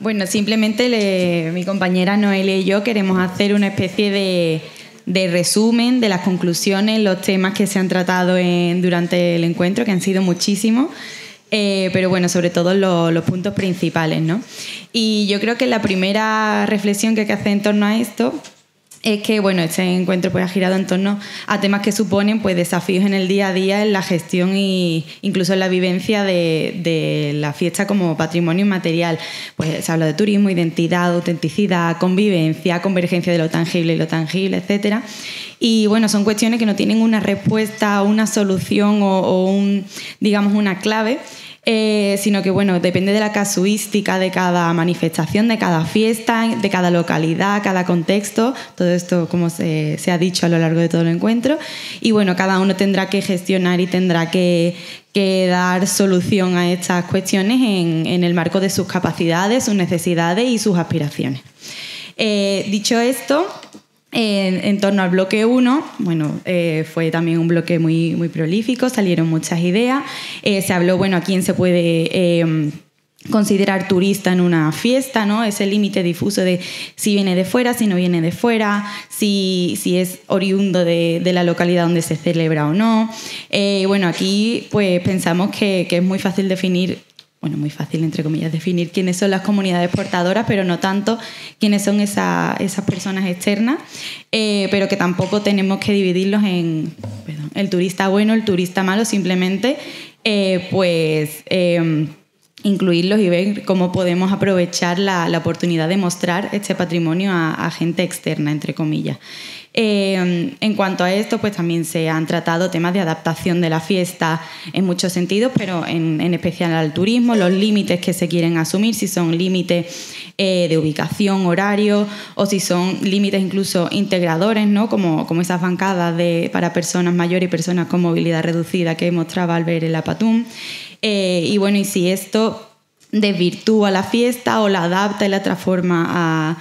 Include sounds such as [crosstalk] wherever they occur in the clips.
Bueno, simplemente mi compañera Noelia y yo queremos hacer una especie de, resumen de las conclusiones, los temas que se han tratado en, durante el encuentro, que han sido muchísimos. Eh, pero bueno, sobre todo los puntos principales, ¿no? Y yo creo que la primera reflexión que hay que hacer en torno a esto es que bueno, este encuentro pues, ha girado en torno a temas que suponen pues, desafíos en el día a día, en la gestión e incluso en la vivencia de, la fiesta como patrimonio inmaterial. Pues se habla de turismo, identidad, autenticidad, convivencia, convergencia de lo tangible y lo tangible, etcétera. Y bueno, son cuestiones que no tienen una respuesta, una solución o, o un, digamos, una clave. Eh, sino que bueno, depende de la casuística de cada manifestación, de cada fiesta, de cada localidad, cada contexto, todo esto como se, ha dicho a lo largo de todo el encuentro. Y bueno, cada uno tendrá que gestionar y tendrá que, dar solución a estas cuestiones en, el marco de sus capacidades, sus necesidades y sus aspiraciones. Eh, dicho esto, en, torno al bloque 1, bueno, eh, fue también un bloque muy, muy prolífico, salieron muchas ideas. Eh, se habló, bueno, a quién se puede em, considerar turista en una fiesta, ¿no? Ese límite difuso de si viene de fuera, si no viene de fuera, si, si es oriundo de, la localidad donde se celebra o no. Eh, bueno, aquí pues pensamos que es muy fácil definir bueno, muy fácil, entre comillas, definir quiénes son las comunidades portadoras, pero no tanto quiénes son esas personas externas, eh, pero que tampoco tenemos que dividirlos en el turista bueno, el turista malo, simplemente eh, pues em, incluirlos y ver cómo podemos aprovechar la, oportunidad de mostrar este patrimonio a gente externa, entre comillas. Em, en cuanto a esto, pues también se han tratado temas de adaptación de la fiesta en muchos sentidos, pero en, especial al turismo, los límites que se quieren asumir, si son límites eh, de ubicación, horario, o si son límites incluso integradores, ¿no? como, como esas bancadas de, para personas mayores y personas con movilidad reducida que mostraba ver el Apatún. Eh, y bueno, y si esto desvirtúa la fiesta o la adapta y la transforma a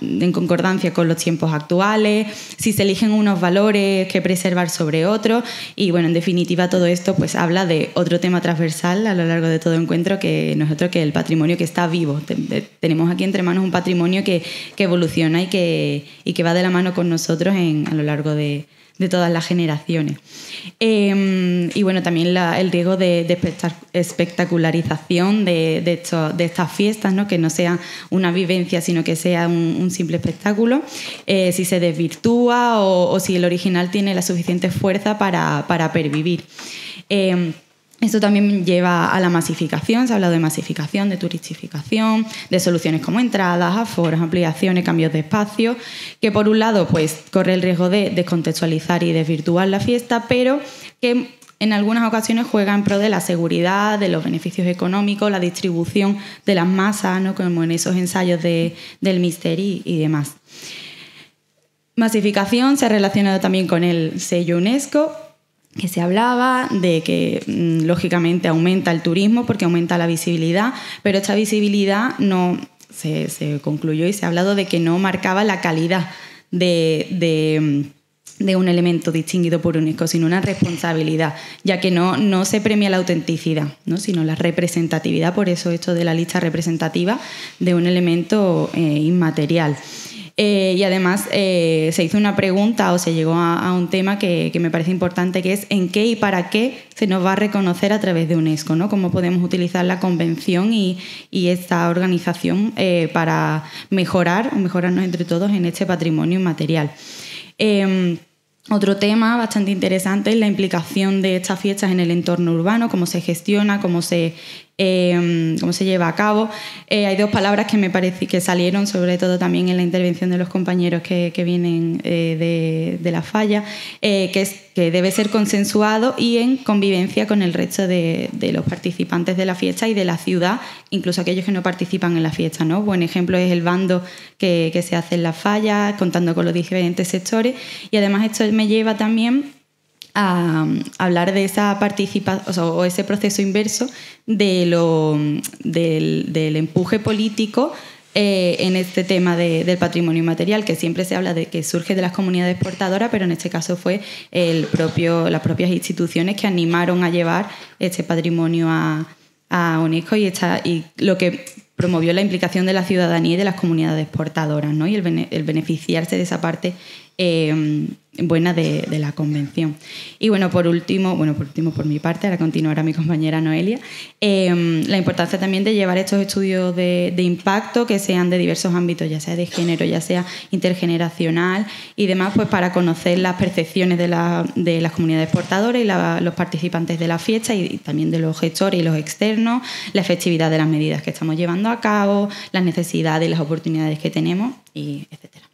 en concordancia con los tiempos actuales, si se eligen unos valores que preservar sobre otros. Y bueno, en definitiva, todo esto pues habla de otro tema transversal a lo largo de todo encuentro que nosotros, que el patrimonio que está vivo. Tenemos aquí entre manos un patrimonio que, que evoluciona y que, y que va de la mano con nosotros en, a lo largo de, de todas las generaciones. Em, y bueno, también el riesgo de, espectacularización de, estas fiestas, ¿no? que no sea una vivencia, sino que sea un, simple espectáculo, eh, si se desvirtúa o, si el original tiene la suficiente fuerza para, pervivir. Em, esto también lleva a la masificación, se ha hablado de masificación, de turistificación, de soluciones como entradas, aforos, ampliaciones, cambios de espacio, que por un lado pues corre el riesgo de descontextualizar y desvirtuar la fiesta, pero que en algunas ocasiones juega en pro de la seguridad, de los beneficios económicos, la distribución de las masas, como en esos ensayos del misterí y demás. Masificación se ha relacionado también con el sello UNESCO, que se hablaba de que mm, lógicamente aumenta el turismo porque aumenta la visibilidad, pero esta visibilidad no se, concluyó y se ha hablado de que no marcaba la calidad de, mm, un elemento distinguido por UNESCO, sino una responsabilidad, ya que no, se premia la autenticidad, sino la representatividad, por eso esto de la lista representativa de un elemento eh, inmaterial. Eh, y además eh, se hizo una pregunta o se llegó a, un tema que, me parece importante, que es en qué y para qué se nos va a reconocer a través de UNESCO, ¿no? Cómo podemos utilizar la convención y, esta organización eh, para mejorar o mejorarnos entre todos en este patrimonio inmaterial. Em, otro tema bastante interesante es la implicación de estas fiestas en el entorno urbano, cómo se gestiona, cómo se Em, cómo se lleva a cabo. Eh, hay dos palabras que me parece que salieron, sobre todo también en la intervención de los compañeros que, vienen eh, de, la falla, eh, que, es, que debe ser consensuado y en convivencia con el resto de, los participantes de la fiesta y de la ciudad, incluso aquellos que no participan en la fiesta. ¿no? Buen ejemplo es el bando que, que se hace en la falla, contando con los diferentes sectores. Y además esto me lleva también a, mm, hablar de esa participación o, ese proceso inverso de lo, del, empuje político eh, en este tema del patrimonio inmaterial, que siempre se habla de que surge de las comunidades exportadoras, pero en este caso fue el propio, las propias instituciones que animaron a llevar este patrimonio a, UNESCO y, y lo que promovió la implicación de la ciudadanía y de las comunidades exportadoras y el, el beneficiarse de esa parte eh, buena de, la convención. Y bueno, por último, bueno, por último por mi parte, ahora continuará mi compañera Noelia, em, la importancia también de llevar estos estudios de, impacto que sean de diversos ámbitos, ya sea de género, ya sea intergeneracional y demás, pues para conocer las percepciones de, la, las comunidades portadoras y los participantes de la fiesta y, y, también de los gestores y los externos, la efectividad de las medidas que estamos llevando a cabo, las necesidades y las oportunidades que tenemos, y etcétera.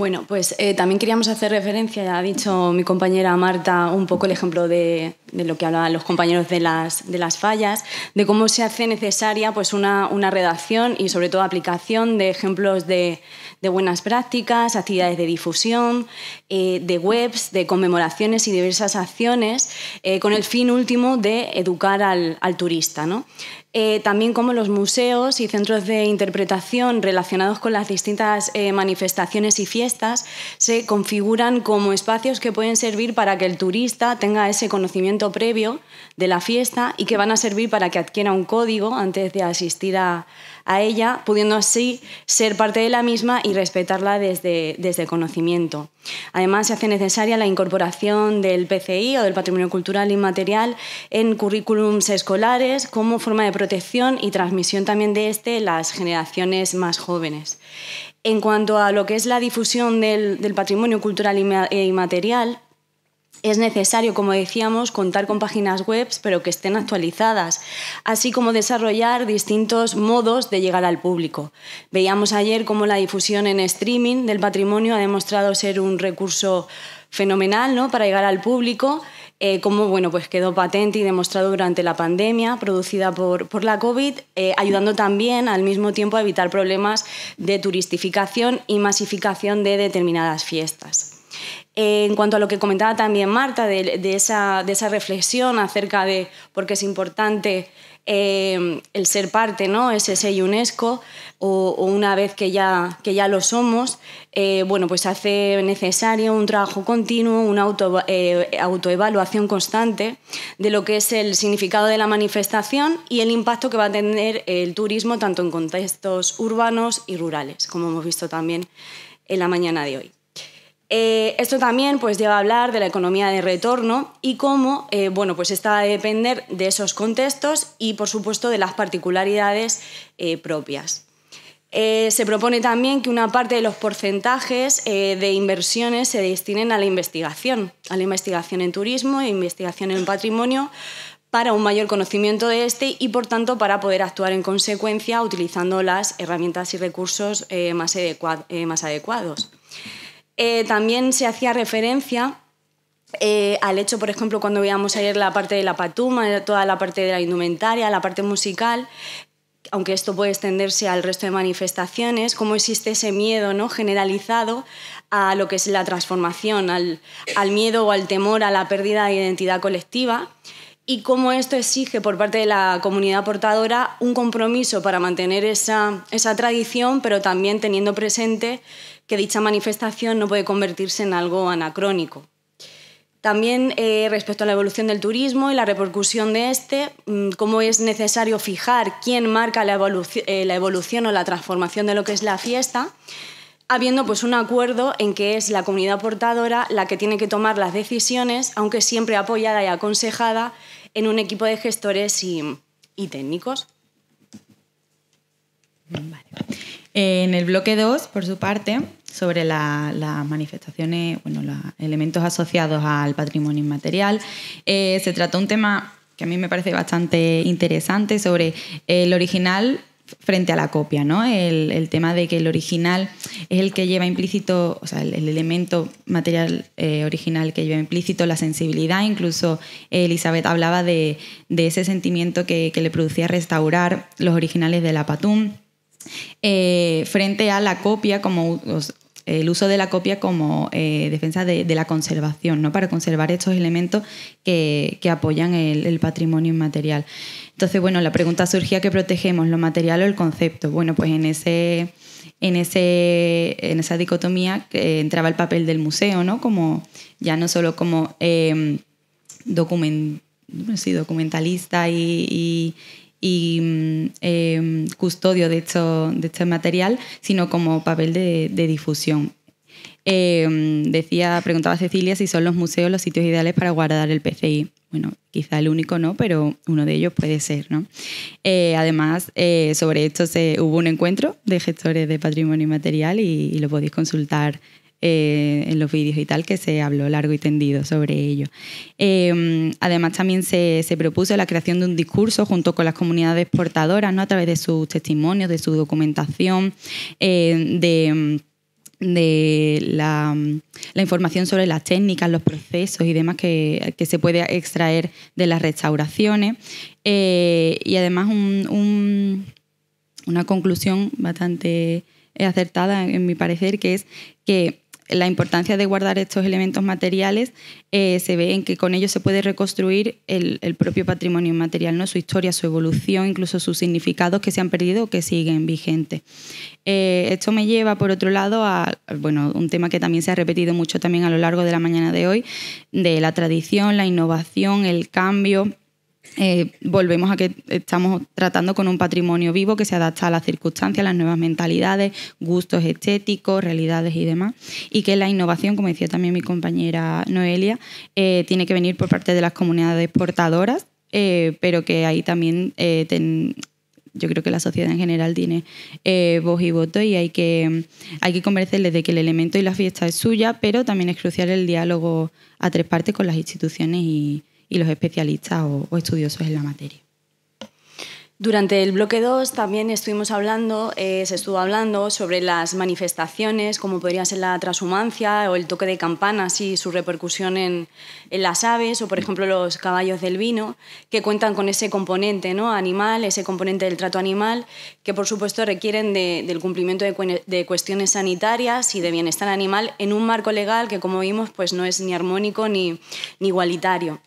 Bueno, pues eh, también queríamos hacer referencia, ya ha dicho mi compañera Marta, un poco el ejemplo de, lo que hablaban los compañeros de las, fallas, de cómo se hace necesaria pues, una, redacción y sobre todo aplicación de ejemplos de, buenas prácticas, actividades de difusión, eh, de webs, de conmemoraciones y diversas acciones, eh, con el fin último de educar al, al turista. ¿no? Eh, también como los museos y centros de interpretación relacionados con las distintas eh, manifestaciones y fiestas se configuran como espacios que pueden servir para que el turista tenga ese conocimiento previo de la fiesta y que van a servir para que adquiera un código antes de asistir a, a ella, pudiendo así ser parte de la misma y respetarla desde, desde el conocimiento. Además, se hace necesaria la incorporación del PCI o del Patrimonio Cultural Inmaterial en currículums escolares como forma de protección y transmisión también de este a las generaciones más jóvenes. En cuanto a lo que es la difusión del, del patrimonio cultural eh, inmaterial, es necesario, como decíamos, contar con páginas web, pero que estén actualizadas, así como desarrollar distintos modos de llegar al público. Veíamos ayer cómo la difusión en streaming del patrimonio ha demostrado ser un recurso fenomenal ¿no? para llegar al público, eh, como bueno, pues quedó patente y demostrado durante la pandemia producida por, la COVID, eh, ayudando también al mismo tiempo a evitar problemas de turistificación y masificación de determinadas fiestas en cuanto a lo que comentaba también Marta, de, esa, reflexión acerca de por qué es importante eh, el ser parte, ¿no? ese UNESCO, o, una vez que ya, lo somos, eh, bueno, pues hace necesario un trabajo continuo, una auto, eh, autoevaluación constante de lo que es el significado de la manifestación y el impacto que va a tener el turismo tanto en contextos urbanos y rurales, como hemos visto también en la mañana de hoy. Eh, esto también pues, lleva a hablar de la economía de retorno y cómo eh, bueno, pues esta va a depender de esos contextos y, por supuesto, de las particularidades eh, propias. se propone también que una parte de los porcentajes de inversiones se destinen a la investigación, a la investigación en turismo e investigación en patrimonio, para un mayor conocimiento de este y, por tanto, para poder actuar en consecuencia utilizando las herramientas y recursos más, adecuados. Eh, también se hacía referencia eh, al hecho, por ejemplo, cuando veíamos ayer la parte de la patuma, eh, toda la parte de la indumentaria, la parte musical, aunque esto puede extenderse al resto de manifestaciones, cómo existe ese miedo ¿no? generalizado a lo que es la transformación, al, miedo o al temor a la pérdida de identidad colectiva y cómo esto exige por parte de la comunidad portadora un compromiso para mantener esa, esa tradición, pero también teniendo presente que dicha manifestación no puede convertirse en algo anacrónico. También eh, respecto a la evolución del turismo y la repercusión de este, mm, cómo es necesario fijar quién marca eh, la, evolución o la transformación de lo que es la fiesta, habiendo pues un acuerdo en que es la comunidad portadora la que tiene que tomar las decisiones, aunque siempre apoyada y aconsejada en un equipo de gestores y, y técnicos. Vale. En el bloque 2, por su parte, sobre las manifestaciones, eh, bueno, los elementos asociados al patrimonio inmaterial, eh, se trató un tema que a mí me parece bastante interesante sobre el original frente a la copia, ¿no? El, tema de que el original es el que lleva implícito, o sea, el, elemento material eh, original que lleva implícito la sensibilidad, incluso Elizabeth hablaba de, ese sentimiento que, le producía restaurar los originales de la Patum. Eh, frente a la copia como el uso de la copia como eh, defensa de, la conservación, ¿no? para conservar estos elementos que, apoyan el, patrimonio inmaterial. Entonces, bueno, la pregunta surgía ¿qué protegemos, lo material o el concepto. Bueno, pues en, ese, en, ese, en esa dicotomía eh, entraba el papel del museo, ¿no? Como, ya no solo como em, documentalista y, y mm, em, custodio de, de este material, sino como papel de, difusión. Em, decía, preguntaba Cecilia si son los museos los sitios ideales para guardar el PCI. Bueno, quizá el único no, pero uno de ellos puede ser, eh, además, eh, sobre esto se, hubo un encuentro de gestores de patrimonio y material y lo podéis consultar eh, en los vídeos y tal, que se habló largo y tendido sobre ello. Em, además, también se, propuso la creación de un discurso junto con las comunidades exportadoras, ¿no? a través de sus testimonios, de su documentación, eh, de la, información sobre las técnicas, los procesos y demás que, se puede extraer de las restauraciones. Eh, y además una conclusión bastante acertada en mi parecer, que es que la importancia de guardar estos elementos materiales eh, se ve en que con ellos se puede reconstruir el, propio patrimonio inmaterial, ¿no? su historia, su evolución, incluso sus significados que se han perdido o que siguen vigentes. Eh, esto me lleva, por otro lado, a bueno, un tema que también se ha repetido mucho también a lo largo de la mañana de hoy, de la tradición, la innovación, el cambio eh, volvemos a que estamos tratando con un patrimonio vivo que se adapta a las circunstancias, las nuevas mentalidades, gustos estéticos, realidades y demás. Y que la innovación, como decía también mi compañera Noelia, eh, tiene que venir por parte de las comunidades portadoras, eh, pero que ahí también yo creo que la sociedad en general tiene voz y voto y hay que, hay que convencerles de que el elemento y la fiesta es suya, pero también es crucial el diálogo a tres partes con las instituciones y, y los especialistas o, estudiosos en la materia. Durante el bloque 2 también estuvimos hablando, eh, se estuvo hablando sobre las manifestaciones, como podría ser la transhumancia o el toque de campanas y su repercusión en, las aves o, por ejemplo, los caballos del vino, que cuentan con ese componente ¿no? animal, ese componente del trato animal, que por supuesto requieren del cumplimiento de, cuestiones sanitarias y de bienestar animal en un marco legal que, como vimos, pues no es ni armónico ni igualitario.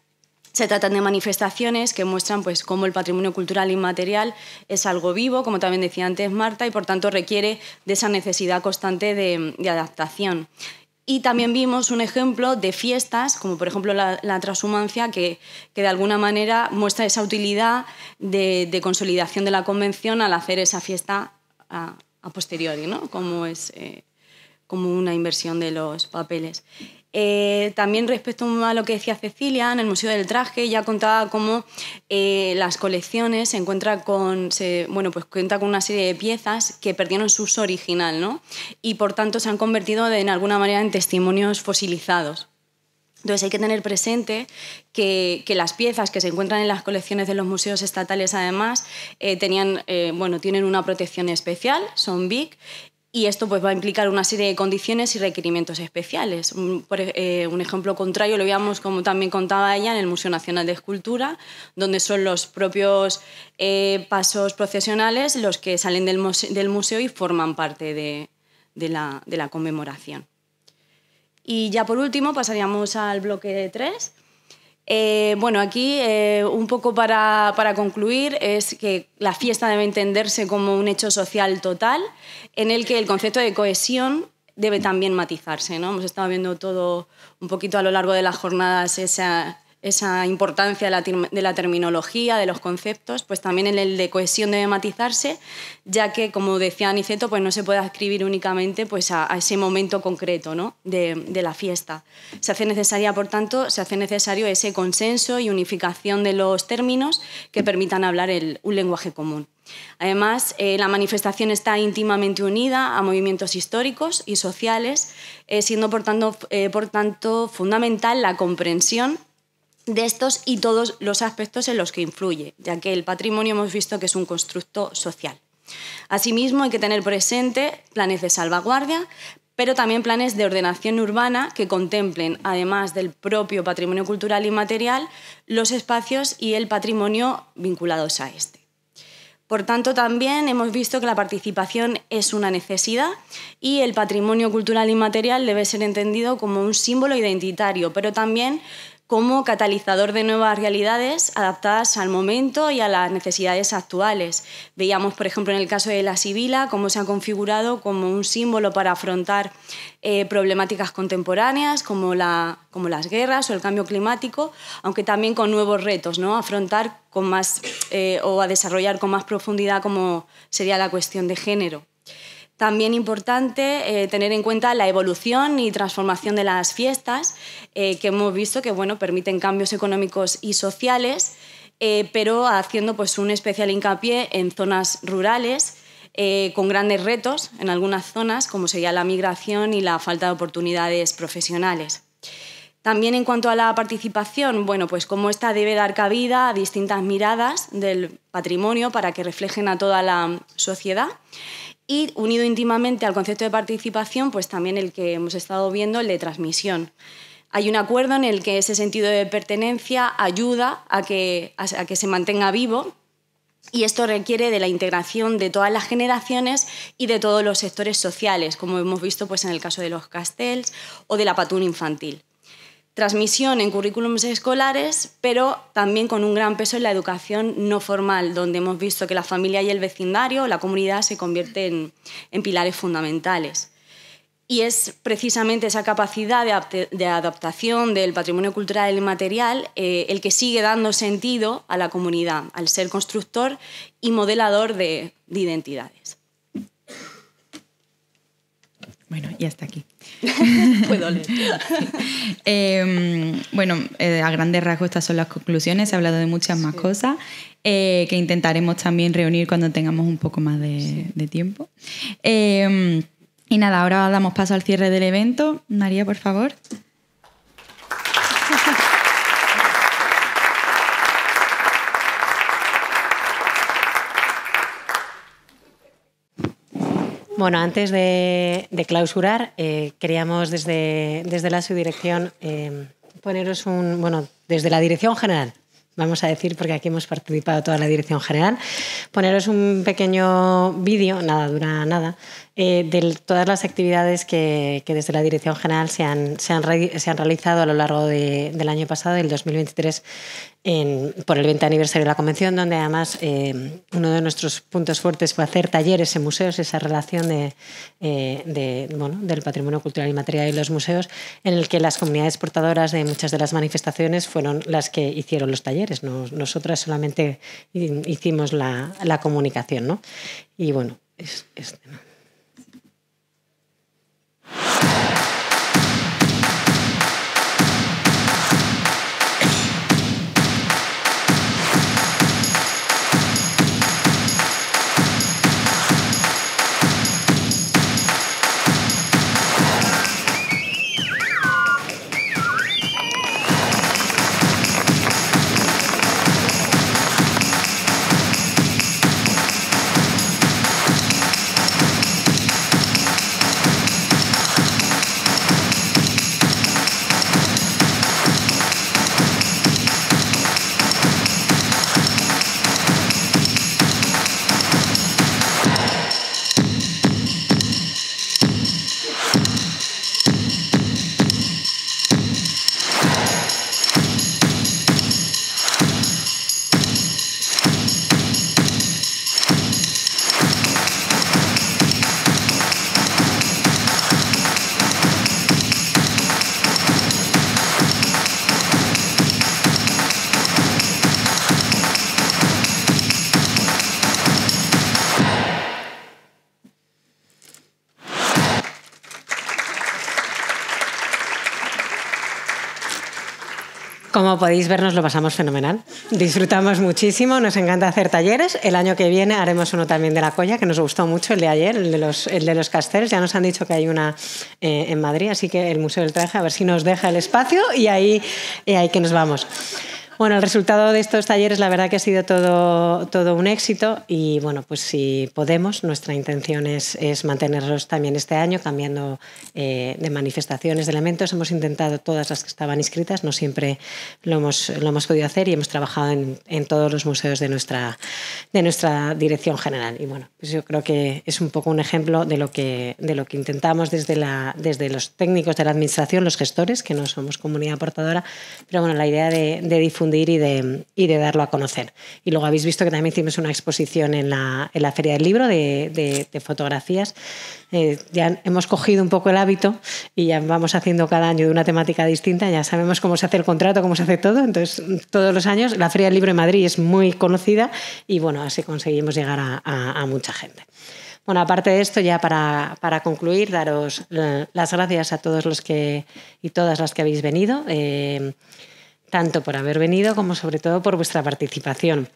Se tratan de manifestaciones que muestran pues, cómo el patrimonio cultural inmaterial es algo vivo, como también decía antes Marta, y por tanto requiere de esa necesidad constante de, adaptación. Y también vimos un ejemplo de fiestas, como por ejemplo la, transhumancia, que, que, de alguna manera muestra esa utilidad de, consolidación de la convención al hacer esa fiesta a, posteriori, ¿no? como, es, eh, como una inversión de los papeles. Eh, también respecto a lo que decía Cecilia, en el Museo del Traje ya contaba cómo eh, las colecciones se encuentran con, bueno, pues cuenta con una serie de piezas que perdieron su uso original, Y por tanto se han convertido en alguna manera en testimonios fosilizados. Entonces hay que tener presente que, las piezas que se encuentran en las colecciones de los museos estatales, además, eh, tenían, bueno, tienen una protección especial, son BIC, y esto pues, va a implicar una serie de condiciones y requerimientos especiales. Mm, e-, eh, un, ejemplo contrario lo veíamos, como también contaba ella, en el Museo Nacional de Escultura, donde son los propios eh, pasos procesionales los que salen del, museo, y forman parte de, la, de la conmemoración. Y ya por último pasaríamos al bloque 3, eh, bueno, aquí eh, un poco para, concluir es que la fiesta debe entenderse como un hecho social total en el que el concepto de cohesión debe también matizarse. ¿no? Hemos estado viendo todo un poquito a lo largo de las jornadas esa, esa importancia de la, terminología, de los conceptos, pues también en el de cohesión debe matizarse, ya que, como decía Aniceto, pues no se puede escribir únicamente pues, a, ese momento concreto de, la fiesta. Se hace necesaria, por tanto, se hace necesario ese consenso y unificación de los términos que permitan hablar un lenguaje común. Además, eh, la manifestación está íntimamente unida a movimientos históricos y sociales, eh, siendo eh, por tanto fundamental la comprensión de estos y todos los aspectos en los que influye, ya que el patrimonio hemos visto que es un constructo social. Asimismo, hay que tener presente planes de salvaguardia, pero también planes de ordenación urbana que contemplen, además del propio patrimonio cultural y material los espacios y el patrimonio vinculados a este. Por tanto, también hemos visto que la participación es una necesidad y el patrimonio cultural y material debe ser entendido como un símbolo identitario, pero también como catalizador de nuevas realidades adaptadas al momento y a las necesidades actuales. Veíamos, por ejemplo, en el caso de la Sibila, cómo se ha configurado como un símbolo para afrontar eh, problemáticas contemporáneas como, las guerras o el cambio climático, aunque también con nuevos retos, ¿no? afrontar con más eh, o a desarrollar con más profundidad como sería la cuestión de género. También importante eh, tener en cuenta la evolución y transformación de las fiestas, eh, que hemos visto que bueno, permiten cambios económicos y sociales, eh, pero haciendo pues, un especial hincapié en zonas rurales. con grandes retos en algunas zonas, como sería la migración y la falta de oportunidades profesionales. También en cuanto a la participación, bueno, pues como esta debe dar cabida a distintas miradas del patrimonio para que reflejen a toda la sociedad y unido íntimamente al concepto de participación, pues también el que hemos estado viendo, el de transmisión. Hay un acuerdo en el que ese sentido de pertenencia ayuda a que, se mantenga vivo y esto requiere de la integración de todas las generaciones y de todos los sectores sociales, como hemos visto pues, en el caso de los castells o de la patuna infantil transmisión en currículums escolares, pero también con un gran peso en la educación no formal, donde hemos visto que la familia y el vecindario, la comunidad, se convierten en pilares fundamentales. Y es precisamente esa capacidad de, adaptación del patrimonio cultural inmaterial material eh, el que sigue dando sentido a la comunidad, al ser constructor y modelador de, de identidades. Bueno, y hasta aquí. [laughs] Puedo leer. [laughs] Em, bueno, eh, a grandes rasgos estas son las conclusiones. He hablado de muchas más cosas eh, que intentaremos también reunir cuando tengamos un poco más de tiempo. Em, y nada, ahora damos paso al cierre del evento. María, por favor. Bueno, antes de, clausurar, eh, queríamos desde, la subdirección eh, poneros un, bueno, desde la Dirección General vamos a decir, porque aquí hemos participado toda la dirección general, poneros un pequeño vídeo, nada dura nada, eh, de todas las actividades que, desde la dirección general se han, se han, realizado a lo largo del año pasado, del 2023, por el 20 aniversario de la convención, donde además eh, uno de nuestros puntos fuertes fue hacer talleres en museos, esa relación de, eh, del patrimonio cultural y material y los museos, en el que las comunidades portadoras de muchas de las manifestaciones fueron las que hicieron los talleres nosotras solamente hicimos la, comunicación, Y bueno, es, es... Como podéis ver, nos lo pasamos fenomenal. Disfrutamos muchísimo, nos encanta hacer talleres. El año que viene haremos uno también de la colla, que nos gustó mucho el de ayer, el de los, el Ya nos han dicho que hay una eh, en Madrid, así que el Museo del Traje, a ver si nos deja el espacio y ahí, y ahí que nos vamos. Bueno, el resultado de estos talleres la verdad que ha sido todo, todo un éxito y bueno, pues si podemos, nuestra intención es, es mantenerlos también este año, cambiando eh, de manifestaciones, de elementos. Hemos intentado todas las que estaban inscritas, no siempre lo hemos, lo hemos podido hacer y hemos trabajado en, en todos los museos de nuestra, de nuestra dirección general. Y bueno, pues yo creo que es un poco un ejemplo de lo que, de lo que intentamos desde, la, desde los técnicos de la administración, los gestores, que no somos comunidad portadora, pero bueno, la idea de difundir y de, y de darlo a conocer. Y luego habéis visto que también hicimos una exposición en la, en la Feria del Libro de, de, fotografías. Eh, ya hemos cogido un poco el hábito y ya vamos haciendo cada año de una temática distinta, ya sabemos cómo se hace el contrato, cómo se hace todo, entonces todos los años la Feria del Libro en Madrid es muy conocida y bueno, así conseguimos llegar a, mucha gente. Bueno, aparte de esto, ya para, para, concluir, daros eh, las gracias a todos los que y todas las que habéis venido. Eh, tanto por haber venido como sobre todo por vuestra participación.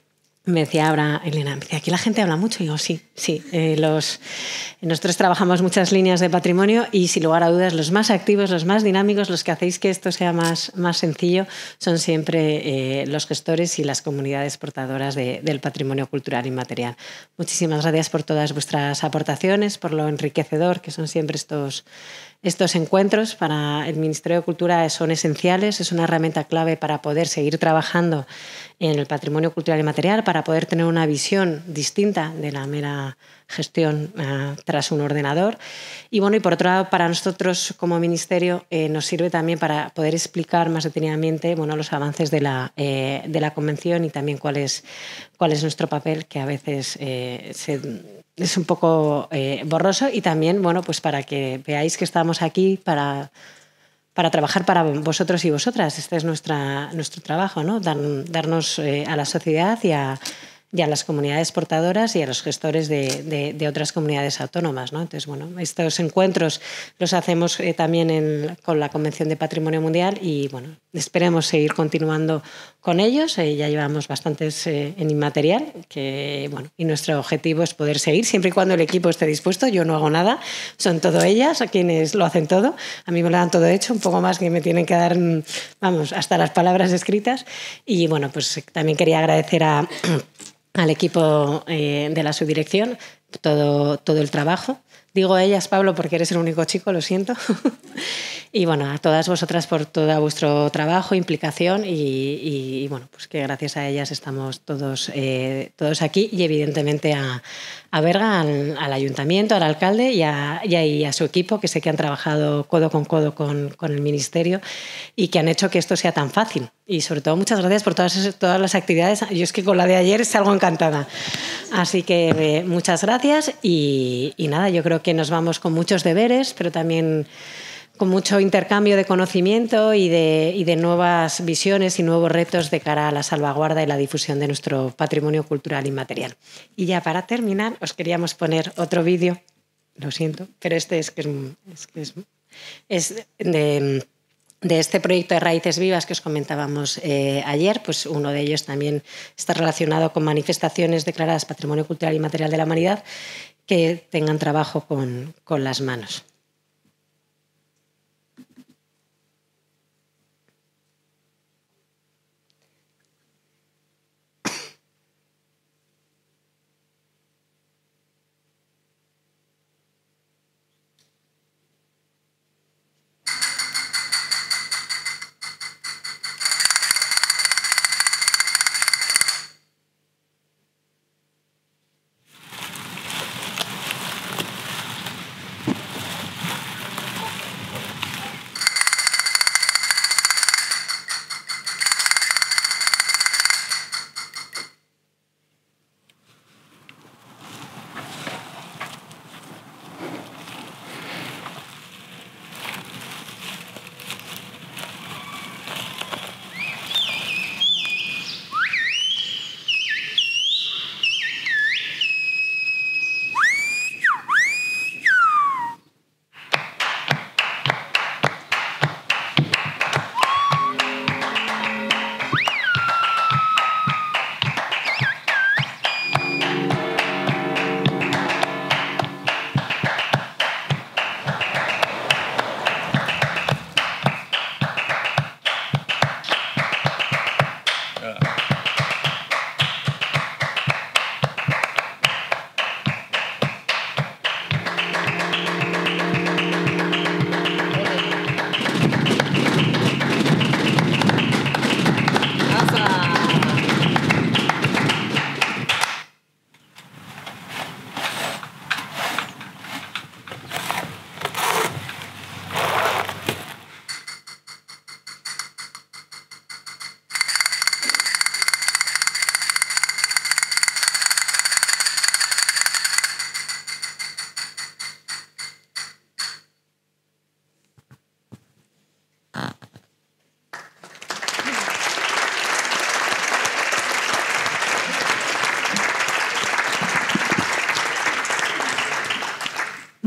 Me decía ahora Elena, decía, aquí la gente habla mucho. Y yo, sí, sí. Eh, los, nosotros trabajamos muchas líneas de patrimonio y sin lugar a dudas los más activos, los más dinámicos, los que hacéis que esto sea más, más sencillo, son siempre eh, los gestores y las comunidades portadoras de, del patrimonio cultural inmaterial. Muchísimas gracias por todas vuestras aportaciones, por lo enriquecedor que son siempre estos, estos encuentros para el Ministerio de Cultura son esenciales, es una herramienta clave para poder seguir trabajando en el patrimonio cultural material, para para poder tener una visión distinta de la mera gestión eh, tras un ordenador. Y bueno, y por otro lado, para nosotros como ministerio eh, nos sirve también para poder explicar más detenidamente bueno, los avances eh, de la, convención y también cuál es, cuál es nuestro papel, que a veces es un poco borroso, y también bueno, pues para que veáis que estamos aquí para para trabajar para vosotros y vosotras. Este es nuestra, nuestro trabajo, ¿no? Dar, darnos eh, a la sociedad y a, y a las comunidades portadoras y a los gestores de, de, otras comunidades autónomas. ¿no? Entonces, bueno, estos encuentros los hacemos eh, también con la Convención de Patrimonio Mundial y, bueno, esperemos seguir continuando con ellos. Eh, ya llevamos bastantes eh, en inmaterial que, bueno, y nuestro objetivo es poder seguir siempre y cuando el equipo esté dispuesto. Yo no hago nada, son todo ellas a quienes lo hacen todo. A mí me lo han todo hecho, un poco más que me tienen que dar, mm, vamos, hasta las palabras escritas. Y, bueno, pues también quería agradecer a al equipo eh, de la subdirección todo, todo el trabajo. Digo a ellas, Pablo, porque eres el único chico, lo siento. [laughs] y bueno, a todas vosotras por todo vuestro trabajo, implicación y, bueno, pues que gracias a ellas estamos todos, eh, todos aquí y evidentemente a, a Verga, al, ayuntamiento, al alcalde y a, su equipo, que sé que han trabajado codo con codo con, el ministerio y que han hecho que esto sea tan fácil. Y sobre todo, muchas gracias por todas, todas las actividades. Yo es que con la de ayer salgo encantada. Así que eh, muchas gracias y, y nada, yo creo que nos vamos con muchos deberes, pero también con mucho intercambio de conocimiento y de, nuevas visiones y nuevos retos de cara a la salvaguarda y la difusión de nuestro patrimonio cultural inmaterial. Y ya para terminar, os queríamos poner otro vídeo, lo siento, pero este es, que es, de, este proyecto de Raíces Vivas que os comentábamos eh, ayer, pues uno de ellos también está relacionado con manifestaciones declaradas Patrimonio Cultural y Material de la Humanidad que tengan trabajo con las manos.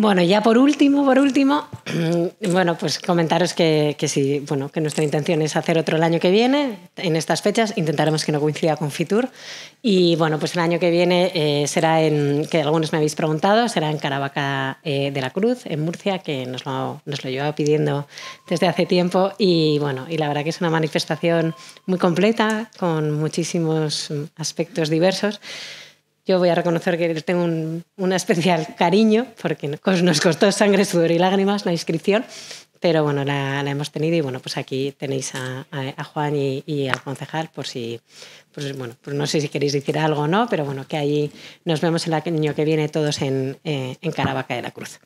Bueno, ya por último, por último, mm, bueno, pues comentaros que, que sí, bueno, que nuestra intención es hacer otro el año que viene, en estas fechas, intentaremos que no coincida con Fitur. Y bueno, pues el año que viene eh, será en, que algunos me habéis preguntado, será en Caravaca eh, de la Cruz, en Murcia, que nos lo, nos lo llevaba pidiendo desde hace tiempo. Y bueno, y la verdad que es una manifestación muy completa, con muchísimos aspectos diversos. Yo voy a reconocer que les tengo un, especial cariño porque nos costó sangre, sudor y lágrimas la inscripción, pero bueno, la, hemos tenido y bueno, pues aquí tenéis a, Juan y, al concejal por si, pues bueno, pues no sé si queréis decir algo o no, pero bueno, que ahí nos vemos el año que viene todos en eh, Caravaca de la Cruz.